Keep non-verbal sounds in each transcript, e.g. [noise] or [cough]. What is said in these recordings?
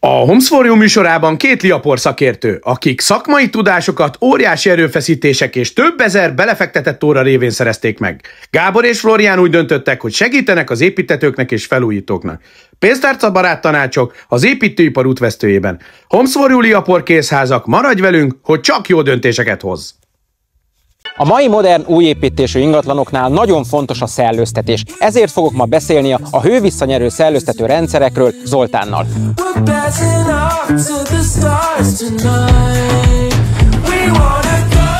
A Homes műsorában két liapor szakértő, akik szakmai tudásokat, óriási erőfeszítések és több ezer belefektetett óra révén szerezték meg. Gábor és Florián úgy döntöttek, hogy segítenek az építetőknek és felújítóknak. Pénztárca barát tanácsok az építőipar útvesztőjében. Homes for liapor készházak, maradj velünk, hogy csak jó döntéseket hoz! A mai modern újépítésű ingatlanoknál nagyon fontos a szellőztetés, ezért fogok ma beszélni a hővisszanyerő szellőztető rendszerekről Zoltánnal.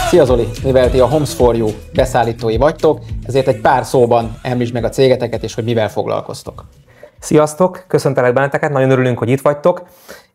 Szia Zoli, mivel ti a Homes for You beszállítói vagytok, ezért egy pár szóban említsd meg a cégeteket és hogy mivel foglalkoztok. Sziasztok, köszöntelek benneteket, nagyon örülünk, hogy itt vagytok.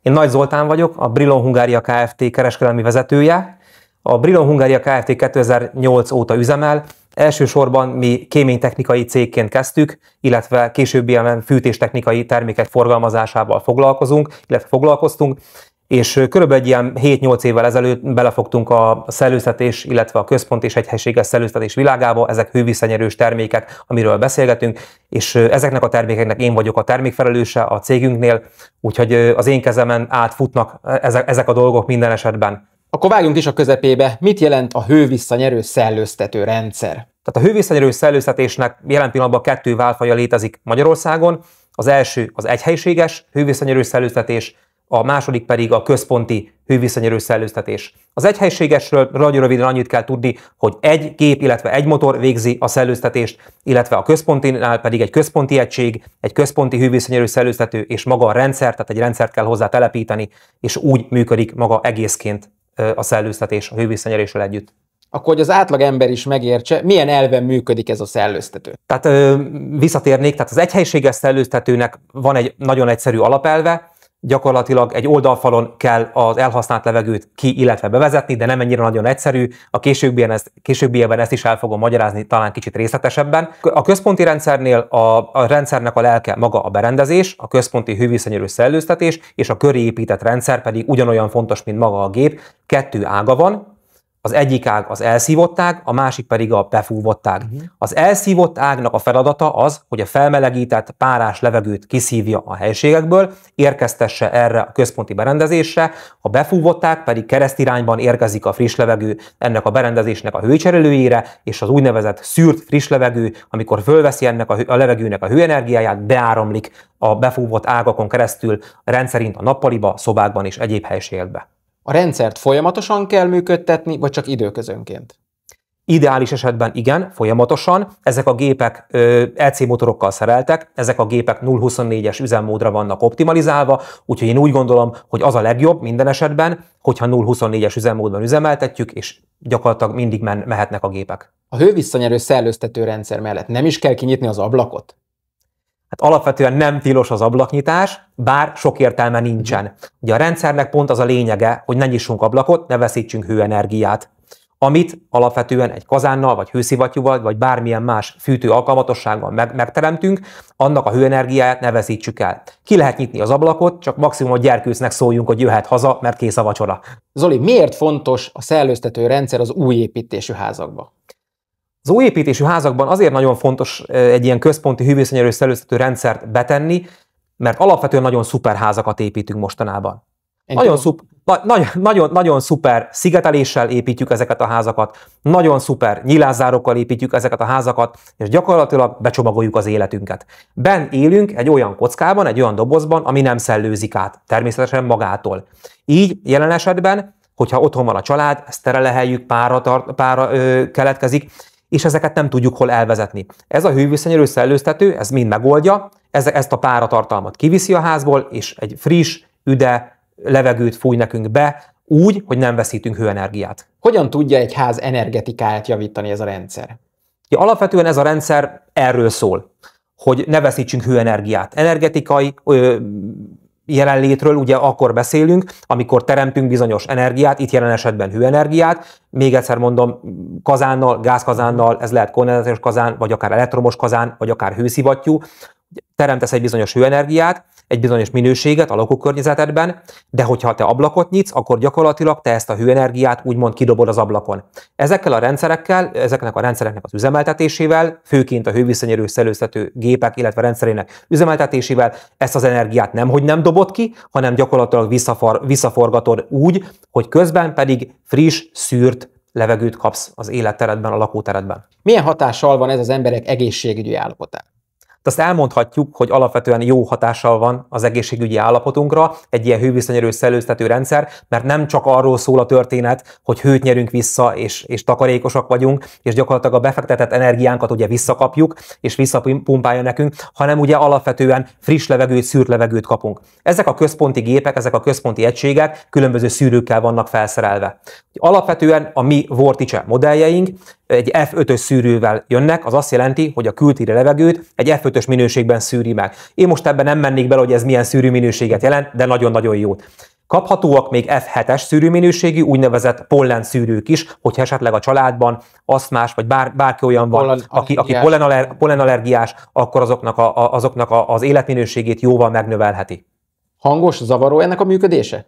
Én Nagy Zoltán vagyok, a Brillon Hungária Kft. kereskedelmi vezetője, a Brilon Hungária Kft. 2008 óta üzemel, Elsősorban mi kéménytechnikai cégként kezdtük, illetve később ilyen fűtéstechnikai termékek forgalmazásával foglalkozunk, illetve foglalkoztunk, és körülbelül egy ilyen 7-8 évvel ezelőtt belefogtunk a szellőztetés, illetve a központ és egyhelységes szellőztetés világába, ezek hőviszonyerős termékek, amiről beszélgetünk, és ezeknek a termékeknek én vagyok a termékfelelőse a cégünknél, úgyhogy az én kezemen átfutnak ezek a dolgok minden esetben. Akkor vágjunk is a közepébe, mit jelent a hővisszanyerő szellőztető rendszer? Tehát a hővisszanyerő szellőztetésnek jelen pillanatban kettő válfaja létezik Magyarországon. Az első az egyhelyiséges hővisszanyerő szellőztetés, a második pedig a központi hővisszanyerő szellőztetés. Az egyhelységesről nagyon röviden annyit kell tudni, hogy egy gép, illetve egy motor végzi a szellőztetést, illetve a központinál pedig egy központi egység, egy központi hővisszanyerő szellőztető és maga a rendszer, tehát egy rendszert kell hozzá telepíteni, és úgy működik maga egészként a szellőztetés a hőviszonyeréssel együtt. Akkor, hogy az átlag ember is megértse, milyen elven működik ez a szellőztető? Tehát visszatérnék, tehát az egyhelységes szellőztetőnek van egy nagyon egyszerű alapelve, gyakorlatilag egy oldalfalon kell az elhasznált levegőt ki, illetve bevezetni, de nem ennyire nagyon egyszerű. A későbbiekben ezt, későbbi ezt is el fogom magyarázni, talán kicsit részletesebben. A központi rendszernél a, a rendszernek a lelke maga a berendezés, a központi hőviszonyerő szellőztetés és a köré épített rendszer pedig ugyanolyan fontos, mint maga a gép. Kettő ága van, az egyik ág az elszívott ág, a másik pedig a befúvott ág. Uh-huh. Az elszívott ágnak a feladata az, hogy a felmelegített párás levegőt kiszívja a helységekből, érkeztesse erre a központi berendezésre, a befúvott ág pedig keresztirányban érkezik a friss levegő ennek a berendezésnek a hőcserélőjére, és az úgynevezett szűrt friss levegő, amikor fölveszi ennek a, a levegőnek a hőenergiáját, beáramlik a befúvott ágakon keresztül rendszerint a nappaliba, szobákban és egyéb helységekben. A rendszert folyamatosan kell működtetni, vagy csak időközönként? Ideális esetben igen, folyamatosan. Ezek a gépek LC e motorokkal szereltek, ezek a gépek 0.24-es üzemmódra vannak optimalizálva, úgyhogy én úgy gondolom, hogy az a legjobb minden esetben, hogyha 0.24-es üzemmódban üzemeltetjük, és gyakorlatilag mindig men- mehetnek a gépek. A hővisszanyerő szellőztető rendszer mellett nem is kell kinyitni az ablakot? Hát alapvetően nem tilos az ablaknyitás, bár sok értelme nincsen. Ugye a rendszernek pont az a lényege, hogy ne nyissunk ablakot, ne veszítsünk hőenergiát amit alapvetően egy kazánnal, vagy hőszivattyúval, vagy bármilyen más fűtő alkalmatossággal meg, megteremtünk, annak a hőenergiáját ne veszítsük el. Ki lehet nyitni az ablakot, csak maximum a gyerkősznek szóljunk, hogy jöhet haza, mert kész a vacsora. Zoli, miért fontos a szellőztető rendszer az új építésű házakba? Az új építésű házakban azért nagyon fontos egy ilyen központi hőviszonyerős szellőztető rendszert betenni, mert alapvetően nagyon szuper házakat építünk mostanában. nagyon, szup, na, nagy, nagyon, nagyon szuper szigeteléssel építjük ezeket a házakat, nagyon szuper nyilázárokkal építjük ezeket a házakat, és gyakorlatilag becsomagoljuk az életünket. Ben élünk egy olyan kockában, egy olyan dobozban, ami nem szellőzik át, természetesen magától. Így jelen esetben, hogyha otthon van a család, ezt tereleheljük, pára, tar, pára ö, keletkezik, és ezeket nem tudjuk hol elvezetni. Ez a hőviszonyerő szellőztető, ez mind megoldja, ez, ezt a páratartalmat kiviszi a házból, és egy friss, üde levegőt fúj nekünk be, úgy, hogy nem veszítünk hőenergiát. Hogyan tudja egy ház energetikáját javítani ez a rendszer? Ja, alapvetően ez a rendszer erről szól, hogy ne veszítsünk hőenergiát. Energetikai ö, jelenlétről ugye akkor beszélünk, amikor teremtünk bizonyos energiát, itt jelen esetben hőenergiát, még egyszer mondom, kazánnal, gázkazánnal, ez lehet kondenzációs kazán, vagy akár elektromos kazán, vagy akár hőszivattyú, teremtesz egy bizonyos hőenergiát, egy bizonyos minőséget a lakókörnyezetedben, de hogyha te ablakot nyitsz, akkor gyakorlatilag te ezt a hőenergiát úgymond kidobod az ablakon. Ezekkel a rendszerekkel, ezeknek a rendszereknek az üzemeltetésével, főként a hővisszanyerő szellőztető gépek, illetve rendszerének üzemeltetésével ezt az energiát nem, hogy nem dobod ki, hanem gyakorlatilag visszafor, visszaforgatod úgy, hogy közben pedig friss, szűrt levegőt kapsz az életteredben, a lakóteredben. Milyen hatással van ez az emberek egészségügyi állapotára? de azt elmondhatjuk, hogy alapvetően jó hatással van az egészségügyi állapotunkra egy ilyen hőviszonyerő szellőztető rendszer, mert nem csak arról szól a történet, hogy hőt nyerünk vissza, és, és takarékosak vagyunk, és gyakorlatilag a befektetett energiánkat ugye visszakapjuk, és visszapumpálja nekünk, hanem ugye alapvetően friss levegőt, szűrt levegőt kapunk. Ezek a központi gépek, ezek a központi egységek különböző szűrőkkel vannak felszerelve. Alapvetően a mi Vortice modelljeink egy F5-ös szűrővel jönnek, az azt jelenti, hogy a kültéri levegőt egy F5-ös minőségben szűri meg. Én most ebben nem mennék bele, hogy ez milyen minőséget jelent, de nagyon-nagyon jót. Kaphatóak még F7-es minőségű, úgynevezett pollen szűrők is, hogyha esetleg a családban más vagy bár, bárki olyan van, pollen, aki, aki pollenallergiás, pollen akkor azoknak, a, azoknak a, az életminőségét jóval megnövelheti. Hangos, zavaró ennek a működése?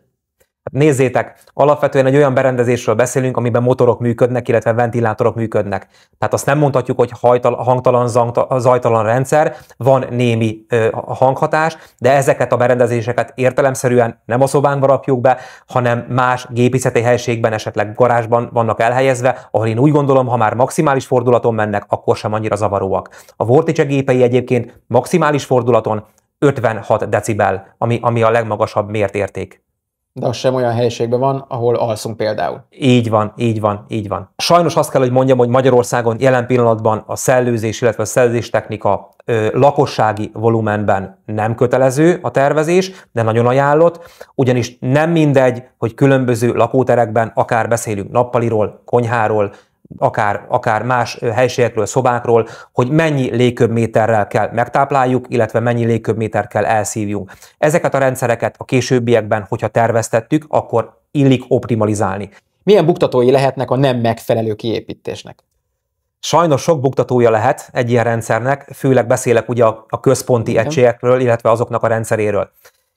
Hát nézzétek, alapvetően egy olyan berendezésről beszélünk, amiben motorok működnek, illetve ventilátorok működnek. Tehát azt nem mondhatjuk, hogy hajtal, hangtalan, zangta, zajtalan rendszer, van némi ö, hanghatás, de ezeket a berendezéseket értelemszerűen nem a szobánkba rakjuk be, hanem más gépészeti helységben, esetleg garázsban vannak elhelyezve, ahol én úgy gondolom, ha már maximális fordulaton mennek, akkor sem annyira zavaróak. A Vortice gépei egyébként maximális fordulaton 56 decibel, ami, ami a legmagasabb mértérték de az sem olyan helyiségben van, ahol alszunk például. Így van, így van, így van. Sajnos azt kell, hogy mondjam, hogy Magyarországon jelen pillanatban a szellőzés, illetve a szellőzés technika ö, lakossági volumenben nem kötelező a tervezés, de nagyon ajánlott, ugyanis nem mindegy, hogy különböző lakóterekben akár beszélünk nappaliról, konyháról, akár, akár más helységekről, szobákról, hogy mennyi légköbméterrel kell megtápláljuk, illetve mennyi légköbméter kell elszívjunk. Ezeket a rendszereket a későbbiekben, hogyha terveztettük, akkor illik optimalizálni. Milyen buktatói lehetnek a nem megfelelő kiépítésnek? Sajnos sok buktatója lehet egy ilyen rendszernek, főleg beszélek ugye a központi egységekről, illetve azoknak a rendszeréről.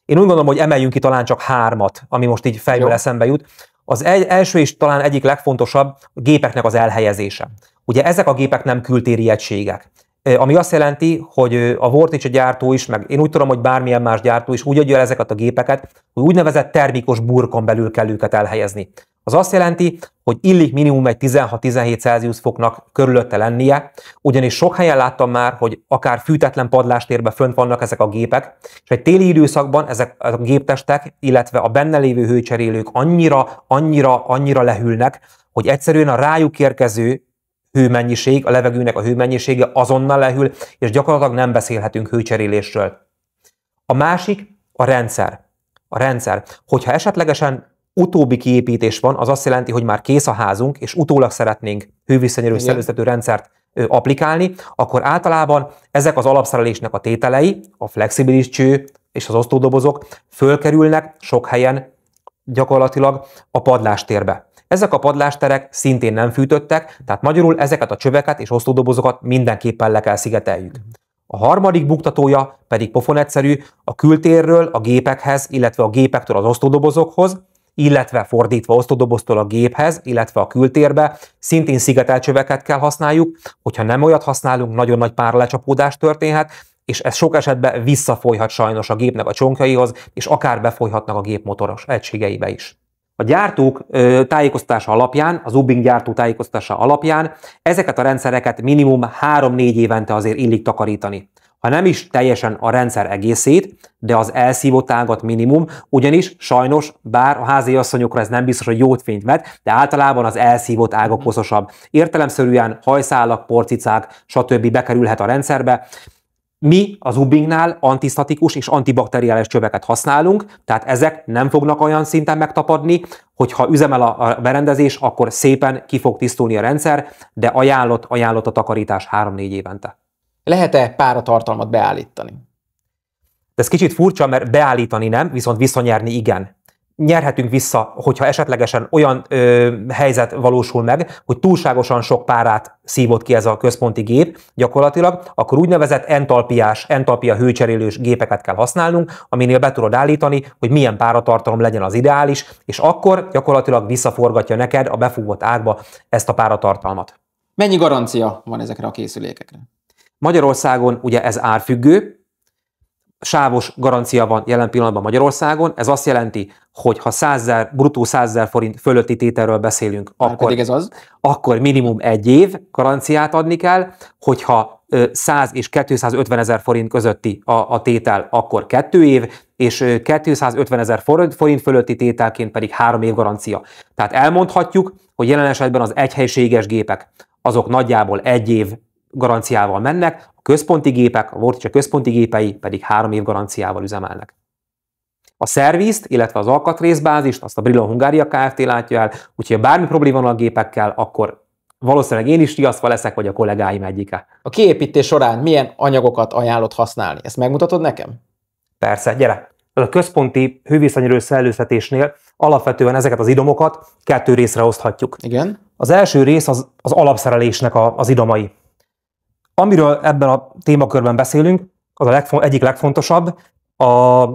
Én úgy gondolom, hogy emeljünk ki talán csak hármat, ami most így fejből Jó. eszembe jut. Az egy, első és talán egyik legfontosabb a gépeknek az elhelyezése. Ugye ezek a gépek nem kültéri egységek. Ami azt jelenti, hogy a a gyártó is, meg én úgy tudom, hogy bármilyen más gyártó is úgy adja el ezeket a gépeket, hogy úgynevezett termikus burkon belül kell őket elhelyezni. Az azt jelenti, hogy illik minimum egy 16-17 Celsius foknak körülötte lennie, ugyanis sok helyen láttam már, hogy akár fűtetlen padlástérben fönt vannak ezek a gépek, és egy téli időszakban ezek a géptestek, illetve a benne lévő hőcserélők annyira, annyira, annyira lehűlnek, hogy egyszerűen a rájuk érkező hőmennyiség, a levegőnek a hőmennyisége azonnal lehűl, és gyakorlatilag nem beszélhetünk hőcserélésről. A másik a rendszer. A rendszer. Hogyha esetlegesen utóbbi kiépítés van, az azt jelenti, hogy már kész a házunk, és utólag szeretnénk hőviszonyerő szellőztető rendszert applikálni, akkor általában ezek az alapszerelésnek a tételei, a flexibilis cső és az osztódobozok fölkerülnek sok helyen gyakorlatilag a padlástérbe. Ezek a padlásterek szintén nem fűtöttek, tehát magyarul ezeket a csöveket és osztódobozokat mindenképpen le kell szigeteljük. A harmadik buktatója pedig pofon egyszerű, a kültérről a gépekhez, illetve a gépektől az osztódobozokhoz, illetve fordítva osztodoboztól a géphez, illetve a kültérbe, szintén szigetelcsöveket kell használjuk, hogyha nem olyat használunk, nagyon nagy párlecsapódás történhet, és ez sok esetben visszafolyhat sajnos a gépnek a csonkjaihoz, és akár befolyhatnak a gép motoros egységeibe is. A gyártók tájékoztatása alapján, az Ubing gyártó tájékoztatása alapján ezeket a rendszereket minimum 3-4 évente azért illik takarítani ha nem is teljesen a rendszer egészét, de az elszívott ágat minimum, ugyanis sajnos, bár a házi asszonyokra ez nem biztos, hogy jót fényt vet, de általában az elszívott ágak poszosabb. Értelemszerűen hajszálak, porcicák, stb. bekerülhet a rendszerbe. Mi az Ubingnál antisztatikus és antibakteriális csöveket használunk, tehát ezek nem fognak olyan szinten megtapadni, hogy ha üzemel a berendezés, akkor szépen ki fog tisztulni a rendszer, de ajánlott, ajánlott a takarítás 3-4 évente. Lehet-e páratartalmat beállítani? De ez kicsit furcsa, mert beállítani nem, viszont visszanyerni igen. Nyerhetünk vissza, hogyha esetlegesen olyan ö, helyzet valósul meg, hogy túlságosan sok párát szívott ki ez a központi gép gyakorlatilag, akkor úgynevezett entalpiás, entalpia hőcserélős gépeket kell használnunk, aminél be tudod állítani, hogy milyen páratartalom legyen az ideális, és akkor gyakorlatilag visszaforgatja neked a befúvott ágba ezt a páratartalmat. Mennyi garancia van ezekre a készülékekre? Magyarországon ugye ez árfüggő, sávos garancia van jelen pillanatban Magyarországon, ez azt jelenti, hogy ha 100 000, brutó 100 000 forint fölötti tételről beszélünk, hát akkor, ez az. akkor minimum egy év garanciát adni kell, hogyha 100 és 250 ezer forint közötti a, a tétel, akkor kettő év, és 250 ezer forint fölötti tételként pedig három év garancia. Tehát elmondhatjuk, hogy jelen esetben az egyhelységes gépek azok nagyjából egy év garanciával mennek, a központi gépek, a Vortice központi gépei pedig három év garanciával üzemelnek. A szervizt, illetve az alkatrészbázist, azt a Brilon Hungária Kft. látja el, úgyhogy ha bármi probléma van a gépekkel, akkor valószínűleg én is riasztva leszek, vagy a kollégáim egyike. A kiépítés során milyen anyagokat ajánlott használni? Ezt megmutatod nekem? Persze, gyere! A központi hőviszonyerő szellőztetésnél alapvetően ezeket az idomokat kettő részre oszthatjuk. Igen. Az első rész az, az alapszerelésnek a, az idomai. Amiről ebben a témakörben beszélünk, az a legfon, egyik legfontosabb, a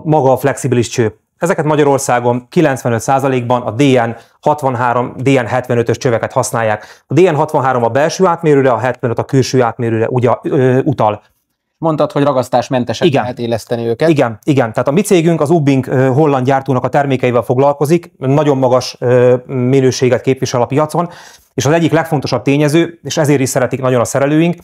maga a flexibilis cső. Ezeket Magyarországon 95%-ban a DN63, DN75-ös csöveket használják. A DN63 a belső átmérőre, a 75 a külső átmérőre ugye, ö, utal. Mondtad, hogy ragasztásmentesen igen. lehet éleszteni őket. Igen, igen. Tehát a mi cégünk az Ubbing holland gyártónak a termékeivel foglalkozik, nagyon magas minőséget képvisel a piacon, és az egyik legfontosabb tényező, és ezért is szeretik nagyon a szerelőink,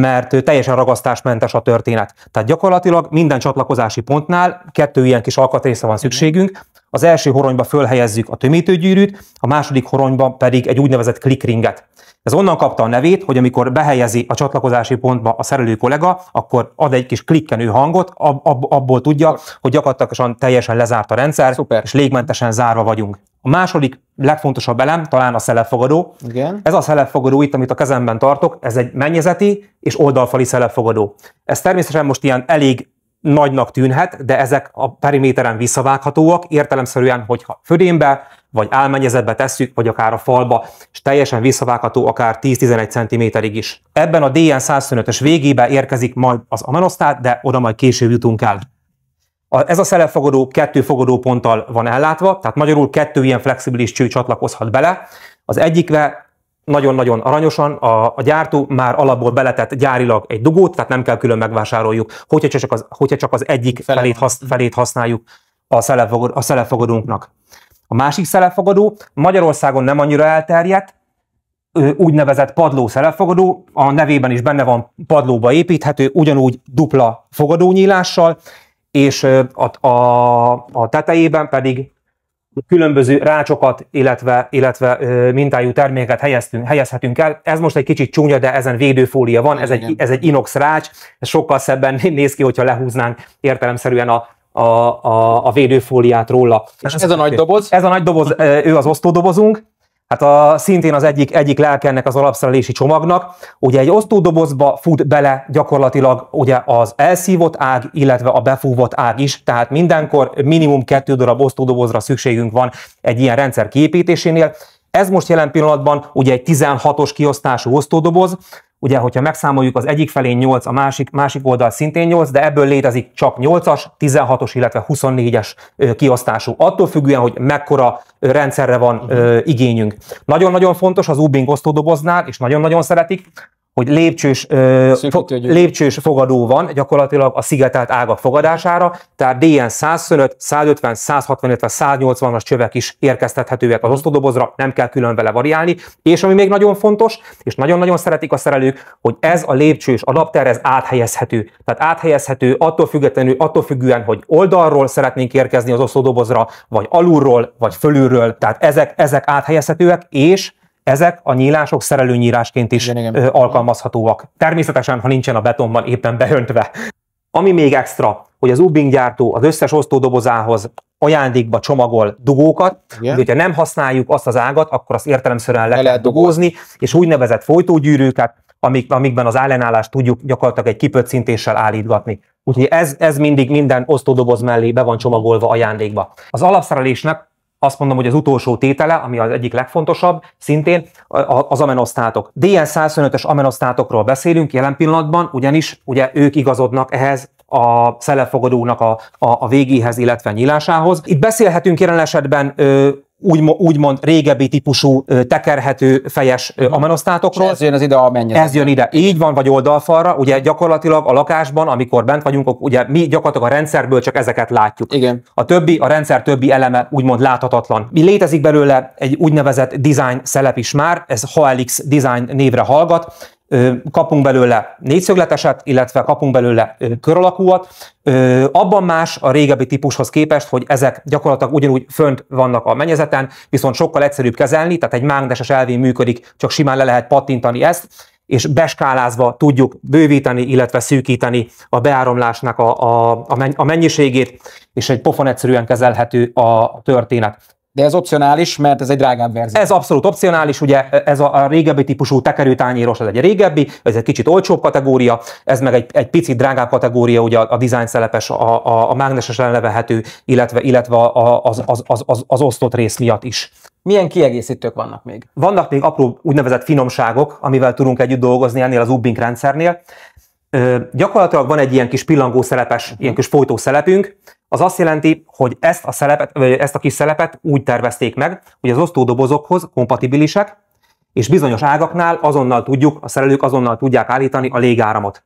mert teljesen ragasztásmentes a történet. Tehát gyakorlatilag minden csatlakozási pontnál kettő ilyen kis alkatrészre van szükségünk. Az első horonyba fölhelyezzük a tömítőgyűrűt, a második horonyba pedig egy úgynevezett clickringet. Ez onnan kapta a nevét, hogy amikor behelyezi a csatlakozási pontba a szerelő kollega, akkor ad egy kis klikkenő hangot, ab, ab, abból tudja, hogy gyakorlatilag teljesen lezárt a rendszer, Szuper. és légmentesen zárva vagyunk. A második legfontosabb elem talán a szelepfogadó. Igen. Ez a szelepfogadó itt, amit a kezemben tartok, ez egy mennyezeti és oldalfali szelepfogadó. Ez természetesen most ilyen elég nagynak tűnhet, de ezek a periméteren visszavághatóak, értelemszerűen, hogyha födénbe, vagy álmenyezetbe tesszük, vagy akár a falba, és teljesen visszavágható akár 10-11 cm-ig is. Ebben a DN 105 ös végébe érkezik majd az amenosztát, de oda majd később jutunk el. A, ez a szelepfogadó kettő fogadóponttal van ellátva, tehát magyarul kettő ilyen flexibilis cső csatlakozhat bele. Az egyikre nagyon-nagyon aranyosan, a, a gyártó már alapból beletett gyárilag egy dugót, tehát nem kell külön megvásároljuk, hogyha csak az, hogyha csak az egyik felét, hasz, mhm. felét használjuk a, szelepfogad, a szelepfogadónknak. A másik szelepfogadó Magyarországon nem annyira elterjedt, úgynevezett padló szelepfogadó, a nevében is benne van padlóba építhető, ugyanúgy dupla fogadónyílással, és a, a, a tetejében pedig különböző rácsokat, illetve, illetve mintájú termékeket helyeztünk, helyezhetünk el. Ez most egy kicsit csúnya, de ezen védőfólia van, ez egy, ez egy inox rács, ez sokkal szebben [laughs] néz ki, hogyha lehúznánk értelemszerűen a, a, a, a védőfóliát róla. És ez a nagy doboz? Ez a nagy doboz, ő az osztódobozunk, hát a, szintén az egyik, egyik lelke ennek az alapszerelési csomagnak. Ugye egy osztódobozba fut bele gyakorlatilag ugye az elszívott ág, illetve a befúvott ág is, tehát mindenkor minimum kettő darab osztódobozra szükségünk van egy ilyen rendszer kiépítésénél. Ez most jelen pillanatban ugye egy 16-os kiosztású osztódoboz, Ugye, hogyha megszámoljuk az egyik felén 8, a másik, másik oldal szintén 8, de ebből létezik csak 8-as, 16-os, illetve 24-es kiosztású. Attól függően, hogy mekkora rendszerre van mhm. igényünk. Nagyon-nagyon fontos az Ubing osztódoboznál, és nagyon-nagyon szeretik, hogy lépcsős, ö, fo- lépcsős fogadó van gyakorlatilag a szigetelt ágak fogadására, tehát DN 105, 150, 160, illetve 180-as csövek is érkeztethetőek az osztódobozra, nem kell külön vele variálni, és ami még nagyon fontos, és nagyon-nagyon szeretik a szerelők, hogy ez a lépcsős adapter, ez áthelyezhető. Tehát áthelyezhető attól függetlenül, attól függően, hogy oldalról szeretnénk érkezni az osztódobozra, vagy alulról, vagy fölülről, tehát ezek, ezek áthelyezhetőek, és ezek a nyílások szerelőnyírásként is igen, igen. alkalmazhatóak. Természetesen, ha nincsen a betonban éppen beöntve. Ami még extra, hogy az Ubing gyártó az összes osztódobozához ajándékba csomagol dugókat, Igen. hogyha nem használjuk azt az ágat, akkor azt értelemszerűen le, le lehet dugózni, és úgynevezett folytógyűrűket, amik, amikben az ellenállást tudjuk gyakorlatilag egy kipöccintéssel állítgatni. Úgyhogy ez, ez mindig minden osztódoboz mellé be van csomagolva ajándékba. Az alapszerelésnek azt mondom, hogy az utolsó tétele, ami az egyik legfontosabb, szintén az amenosztátok. dn 105 ös amenosztátokról beszélünk jelen pillanatban, ugyanis ugye ők igazodnak ehhez a szeleffogadónak a, a, a végéhez, illetve nyílásához. Itt beszélhetünk jelen esetben ö, úgy, úgymond régebbi típusú tekerhető fejes amenosztátokról. És ez jön az ide a Ez jön ide. Így van, vagy oldalfalra. Ugye gyakorlatilag a lakásban, amikor bent vagyunk, ugye mi gyakorlatilag a rendszerből csak ezeket látjuk. Igen. A többi, a rendszer többi eleme úgymond láthatatlan. Mi létezik belőle egy úgynevezett design szelep is már, ez HLX design névre hallgat kapunk belőle négyszögleteset, illetve kapunk belőle kör alakúat. Abban más a régebbi típushoz képest, hogy ezek gyakorlatilag ugyanúgy fönt vannak a mennyezeten, viszont sokkal egyszerűbb kezelni, tehát egy mágneses elvén működik, csak simán le lehet pattintani ezt, és beskálázva tudjuk bővíteni, illetve szűkíteni a beáramlásnak a, a, a mennyiségét, és egy pofon egyszerűen kezelhető a történet. De ez opcionális, mert ez egy drágább verzió. Ez abszolút opcionális, ugye ez a, a régebbi típusú tekerőtányéros, ez egy régebbi, ez egy kicsit olcsóbb kategória, ez meg egy, egy picit drágább kategória, ugye a, a design szelepes, a, a, a mágnesesen levehető, illetve, illetve a, az, az, az, az, az osztott rész miatt is. Milyen kiegészítők vannak még? Vannak még apró úgynevezett finomságok, amivel tudunk együtt dolgozni ennél az Ubbink rendszernél gyakorlatilag van egy ilyen kis pillangó szelepes, ilyen kis folytó szelepünk, az azt jelenti, hogy ezt a, szelepet, vagy ezt a kis szelepet úgy tervezték meg, hogy az osztódobozokhoz kompatibilisek, és bizonyos ágaknál azonnal tudjuk, a szerelők azonnal tudják állítani a légáramot.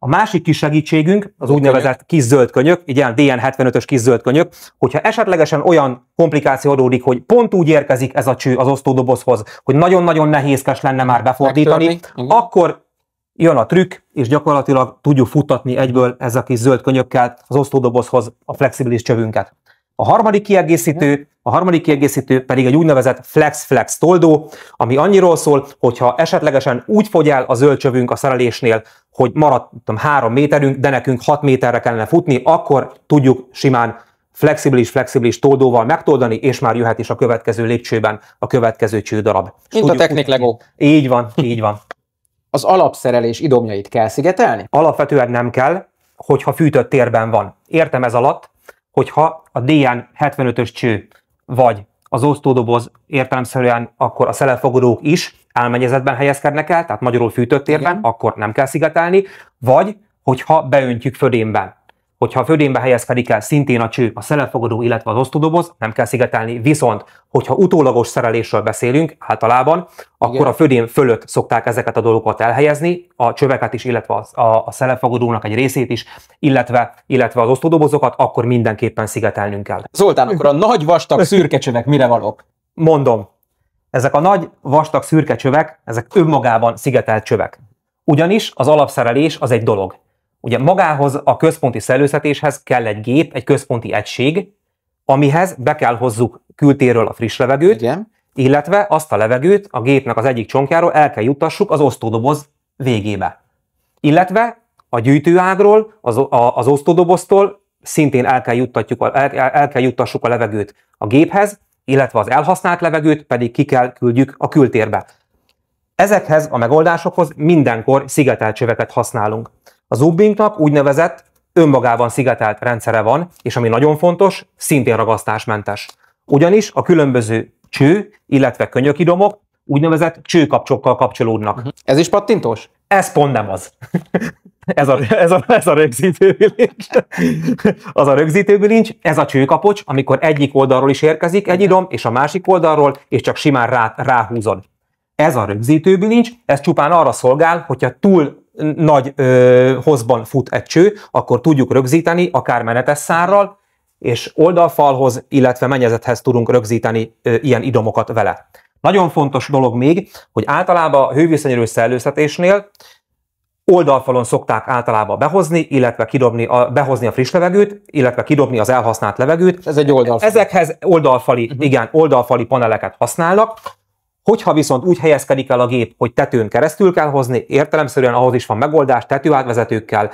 A másik kis segítségünk az úgynevezett kis zöld könyök, egy ilyen DN75-ös kis zöld könyök, hogyha esetlegesen olyan komplikáció adódik, hogy pont úgy érkezik ez a cső az osztódobozhoz, hogy nagyon-nagyon nehézkes lenne már befordítani, akkor Jön a trükk, és gyakorlatilag tudjuk futtatni egyből ezzel a kis zöld könyökkel az osztódobozhoz a flexibilis csövünket. A harmadik kiegészítő, a harmadik kiegészítő pedig egy úgynevezett flex-flex toldó, ami annyiról szól, hogyha esetlegesen úgy fogy el a zöld csövünk a szerelésnél, hogy maradt három 3 méterünk, de nekünk 6 méterre kellene futni, akkor tudjuk simán flexibilis, flexibilis toldóval megtoldani, és már jöhet is a következő lépcsőben a következő csődarab. Mint a technik legó. Így van, így van az alapszerelés idomjait kell szigetelni? Alapvetően nem kell, hogyha fűtött térben van. Értem ez alatt, hogyha a DN 75-ös cső vagy az osztódoboz értelemszerűen akkor a szelefogadók is elmennyezetben helyezkednek el, tehát magyarul fűtött térben, Igen. akkor nem kell szigetelni, vagy hogyha beöntjük födémben hogyha a födénbe helyezkedik el szintén a cső, a szelepfogadó, illetve az osztódoboz, nem kell szigetelni, viszont hogyha utólagos szerelésről beszélünk általában, akkor Igen. a födén fölött szokták ezeket a dolgokat elhelyezni, a csöveket is, illetve a, a, a szelepfogadónak egy részét is, illetve, illetve az osztódobozokat, akkor mindenképpen szigetelnünk kell. Zoltán, akkor a nagy vastag szürke csövek mire valók? Mondom, ezek a nagy vastag szürke csövek, ezek önmagában szigetelt csövek. Ugyanis az alapszerelés az egy dolog. Ugye magához a központi szellőzetéshez kell egy gép, egy központi egység, amihez be kell hozzuk kültéről a friss levegőt, Igen. illetve azt a levegőt a gépnek az egyik csonkjáról el kell juttassuk az osztódoboz végébe. Illetve a gyűjtőágról, az, a, az osztódoboztól szintén el kell, juttatjuk, el, el kell juttassuk a levegőt a géphez, illetve az elhasznált levegőt pedig ki kell küldjük a kültérbe. Ezekhez a megoldásokhoz mindenkor szigetelt csöveket használunk. Az Ubbinknak úgynevezett önmagában szigetelt rendszere van, és ami nagyon fontos, szintén ragasztásmentes. Ugyanis a különböző cső, illetve könyökidomok úgynevezett csőkapcsokkal kapcsolódnak. Uh-huh. Ez is pattintós? Ez pont nem az. [laughs] ez, a, ez, a, ez a rögzítőbilincs. [laughs] az a rögzítőbilincs, ez a csőkapocs, amikor egyik oldalról is érkezik egy idom, és a másik oldalról, és csak simán rá, ráhúzod. Ez a rögzítőbilincs, ez csupán arra szolgál, hogyha túl nagy ö, hozban fut egy cső, akkor tudjuk rögzíteni, akár menetes szárral, és oldalfalhoz, illetve mennyezethez tudunk rögzíteni ö, ilyen idomokat vele. Nagyon fontos dolog még, hogy általában hőviszonyerő szellőztetésnél oldalfalon szokták általában behozni, illetve kidobni a, behozni a friss levegőt, illetve kidobni az elhasznált levegőt. Ez egy oldalfali. Ezekhez oldalfali, uh-huh. igen, oldalfali paneleket használnak. Hogyha viszont úgy helyezkedik el a gép, hogy tetőn keresztül kell hozni, értelemszerűen ahhoz is van megoldás, tetőátvezetőkkel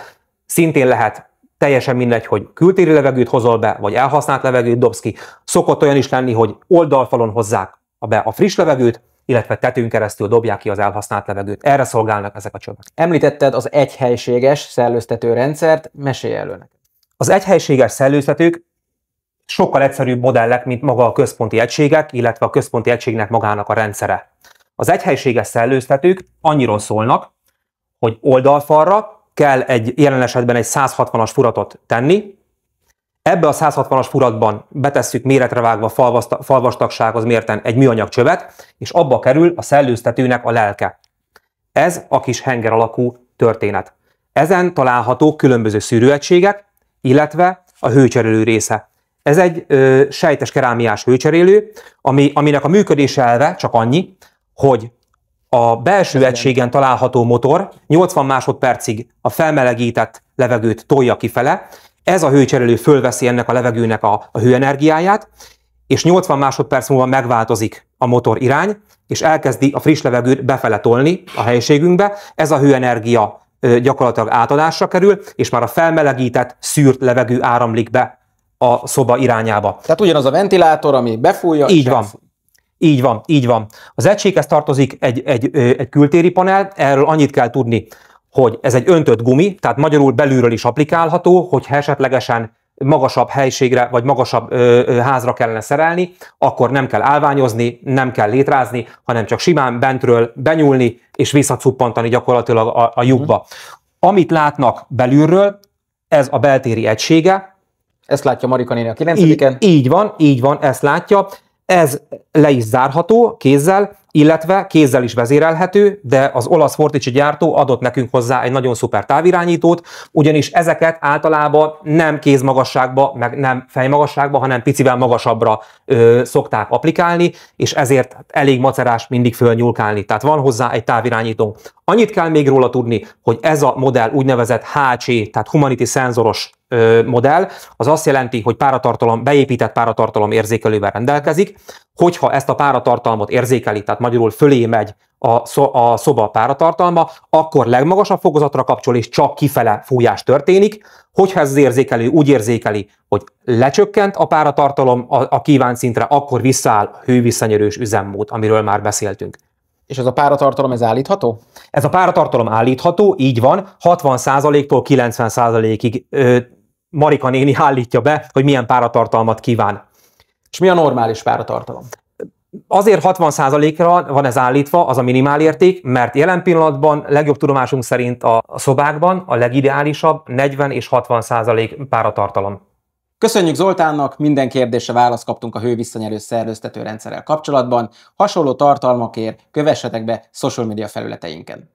szintén lehet teljesen mindegy, hogy kültéri levegőt hozol be, vagy elhasznált levegőt dobsz ki. Szokott olyan is lenni, hogy oldalfalon hozzák be a friss levegőt, illetve tetőn keresztül dobják ki az elhasznált levegőt. Erre szolgálnak ezek a csövek. Említetted az egyhelységes szellőztető rendszert, mesélj előnek. Az egyhelységes szellőztetők sokkal egyszerűbb modellek, mint maga a központi egységek, illetve a központi egységnek magának a rendszere. Az egyhelységes szellőztetők annyiról szólnak, hogy oldalfalra kell egy jelen esetben egy 160-as furatot tenni, Ebbe a 160-as furatban betesszük méretre vágva falvastagsághoz mérten egy műanyag csövet, és abba kerül a szellőztetőnek a lelke. Ez a kis henger alakú történet. Ezen találhatók különböző szűrőegységek, illetve a hőcserélő része. Ez egy ö, sejtes kerámiás hőcserélő, ami, aminek a működése elve csak annyi, hogy a belső egységen található motor 80 másodpercig a felmelegített levegőt tolja kifele, ez a hőcserélő fölveszi ennek a levegőnek a, a hőenergiáját, és 80 másodperc múlva megváltozik a motor irány, és elkezdi a friss levegőt befele tolni a helyiségünkbe. Ez a hőenergia gyakorlatilag átadásra kerül, és már a felmelegített, szűrt levegő áramlik be a szoba irányába. Tehát ugyanaz a ventilátor, ami befújja. Így van. Elfúj. Így van, így van. Az egységhez tartozik egy, egy, egy kültéri panel, erről annyit kell tudni, hogy ez egy öntött gumi, tehát magyarul belülről is applikálható, hogy esetlegesen magasabb helységre vagy magasabb ö, ö, házra kellene szerelni, akkor nem kell álványozni, nem kell létrázni, hanem csak simán bentről benyúlni és visszacuppantani gyakorlatilag a, a lyukba. Mhm. Amit látnak belülről, ez a beltéri egysége, ezt látja Marika néni a 9 így, így van, így van, ezt látja. Ez le is zárható kézzel, illetve kézzel is vezérelhető, de az olasz Fortici gyártó adott nekünk hozzá egy nagyon szuper távirányítót, ugyanis ezeket általában nem kézmagasságba, meg nem fejmagasságba, hanem picivel magasabbra ö, szokták applikálni, és ezért elég macerás mindig fölnyúlkálni. Tehát van hozzá egy távirányító. Annyit kell még róla tudni, hogy ez a modell úgynevezett HC, tehát Humanity szenzoros modell, az azt jelenti, hogy páratartalom, beépített páratartalom érzékelővel rendelkezik hogyha ezt a páratartalmat érzékeli, tehát magyarul fölé megy a, szoba páratartalma, akkor legmagasabb fokozatra kapcsol, és csak kifele fújás történik. Hogyha ez az érzékelő úgy érzékeli, hogy lecsökkent a páratartalom a, a kívánt szintre, akkor visszaáll a hővisszanyerős üzemmód, amiről már beszéltünk. És ez a páratartalom, ez állítható? Ez a páratartalom állítható, így van, 60%-tól 90%-ig Marika néni állítja be, hogy milyen páratartalmat kíván. És mi a normális páratartalom? Azért 60%-ra van ez állítva, az a minimálérték, mert jelen pillanatban legjobb tudomásunk szerint a szobákban a legideálisabb 40 és 60% páratartalom. Köszönjük Zoltánnak, minden kérdése választ kaptunk a hővisszanyerő szerveztető rendszerrel kapcsolatban. Hasonló tartalmakért kövessetek be social media felületeinken.